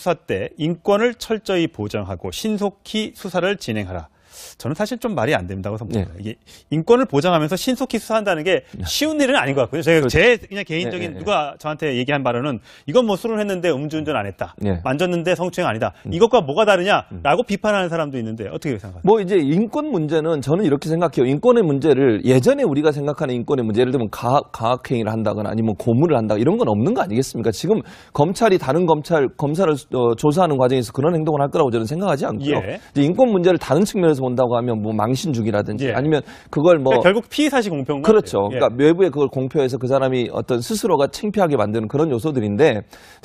수사 때 인권을 철저히 보장하고 신속히 수사를 진행하라. 저는 사실 좀 말이 안 된다고 생각합니다. 네. 이게 인권을 보장하면서 신속히 수사한다는 게 네. 쉬운 일은 아닌 것 같고요. 제가 그렇죠. 제 그냥 개인적인 네, 네, 네, 누가 저한테 얘기한 바로는 이건 뭐 술을 했는데 음주운전 안 했다. 네. 만졌는데 성추행 아니다. 음. 이것과 뭐가 다르냐라고 음. 비판하는 사람도 있는데 어떻게 생각하세요? 뭐 이제 인권 문제는 저는 이렇게 생각해요. 인권의 문제를 예전에 우리가 생각하는 인권의 문제 예를 들면 가학, 행위를 한다거나 아니면 고문을 한다 이런 건 없는 거 아니겠습니까? 지금 검찰이 다른 검찰 검사를 어, 조사하는 과정에서 그런 행동을 할 거라고 저는 생각하지 않고요. 예. 인권 문제를 다른 측면에서 외부서 온다고 하면 뭐 망신 주기라든지 예. 아니면 그걸 뭐 그러니까 결국 피의 사실 공표인 거죠. 그렇죠. 예. 그러니까 외부에 그걸 공표해서 그 사람이 어떤 스스로가 창피하게 만드는 그런 요소들인데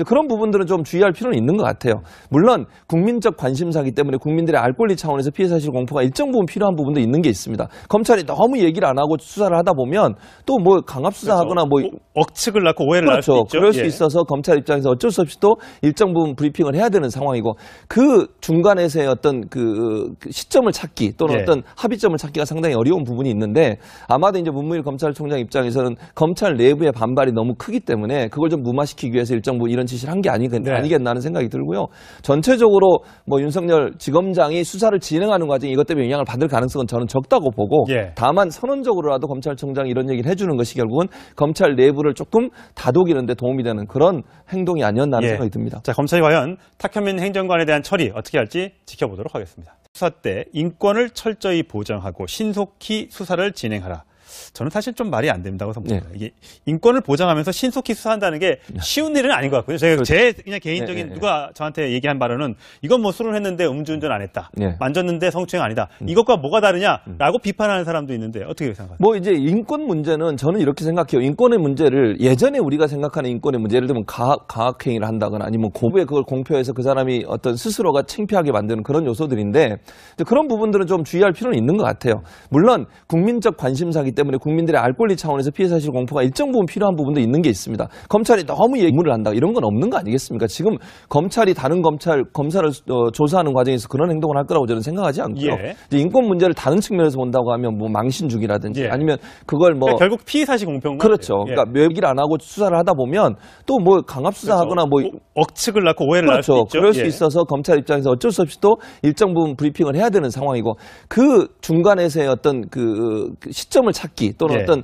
그런 부분들은 좀 주의할 필요는 있는 것 같아요. 물론 국민적 관심사기 때문에 국민들의 알 권리 차원에서 피해 사실 공포가 일정 부분 필요한 부분도 있는 게 있습니다. 검찰이 너무 얘기를 안 하고 수사를 하다 보면 또 뭐 강압 수사하거나 그렇죠. 뭐, 뭐 억측을 낳고 오해를 낳을 그렇죠. 수 있죠. 그럴 수 예. 있어서 검찰 입장에서 어쩔 수 없이 또 일정 부분 브리핑을 해야 되는 상황이고 그 중간에서의 어떤 그, 그 시점을 찾 찾기 또는 예. 어떤 합의점을 찾기가 상당히 어려운 부분이 있는데 아마도 이제 문무일 검찰총장 입장에서는 검찰 내부의 반발이 너무 크기 때문에 그걸 좀 무마시키기 위해서 일정 부 이런 지시를 한 게 아니겠, 네. 아니겠나는 생각이 들고요. 전체적으로 뭐 윤석열 지검장이 수사를 진행하는 과정에 이것 때문에 영향을 받을 가능성은 저는 적다고 보고 예. 다만 선언적으로라도 검찰총장이 이런 얘기를 해주는 것이 결국은 검찰 내부를 조금 다독이는 데 도움이 되는 그런 행동이 아니었나 하는 예. 생각이 듭니다. 자, 검찰이 과연 탁현민 행정관에 대한 처리 어떻게 할지 지켜보도록 하겠습니다. 수사 때 인권을 철저히 보장하고 신속히 수사를 진행하라. 저는 사실 좀 말이 안 된다고 생각합니다. 네. 이게 인권을 보장하면서 신속히 수사한다는 게 네. 쉬운 일은 아닌 것 같고요. 제가 그렇죠. 제 그냥 개인적인 네, 네, 네. 누가 저한테 얘기한 바로는 이건 뭐 술을 했는데 음주운전 안 했다. 네. 만졌는데 성추행 아니다. 음. 이것과 뭐가 다르냐라고 음. 비판하는 사람도 있는데 어떻게 생각하세요? 뭐 이제 인권 문제는 저는 이렇게 생각해요. 인권의 문제를 예전에 우리가 생각하는 인권의 문제 예를 들면 가학, 가학행위를 한다거나 아니면 고부에 그걸 공표해서 그 사람이 어떤 스스로가 창피하게 만드는 그런 요소들인데 그런 부분들은 좀 주의할 필요는 있는 것 같아요. 물론 국민적 관심사기 때문에 국민들의 알 권리 차원에서 피해 사실 공포가 일정 부분 필요한 부분도 있는 게 있습니다. 검찰이 너무 예물을 한다 이런 건 없는 거 아니겠습니까? 지금 검찰이 다른 검찰 검사를 어, 조사하는 과정에서 그런 행동을 할 거라고 저는 생각하지 않고요. 예. 인권 문제를 다른 측면에서 본다고 하면 뭐 망신주기라든지 예. 아니면 그걸 뭐 그러니까 결국 피해 사실 공표인 그렇죠. 예. 그러니까 얘기를 안 하고 수사를 하다 보면 또 뭐 강압 수사하거나 그렇죠. 뭐 어, 억측을 낳고 오해를 낳을 그렇죠. 수 있죠. 그럴 수 예. 있어서 검찰 입장에서 어쩔 수 없이 또 일정 부분 브리핑을 해야 되는 상황이고 그 중간에서의 어떤 그, 그 시점을 찾 찾기 또는 예. 어떤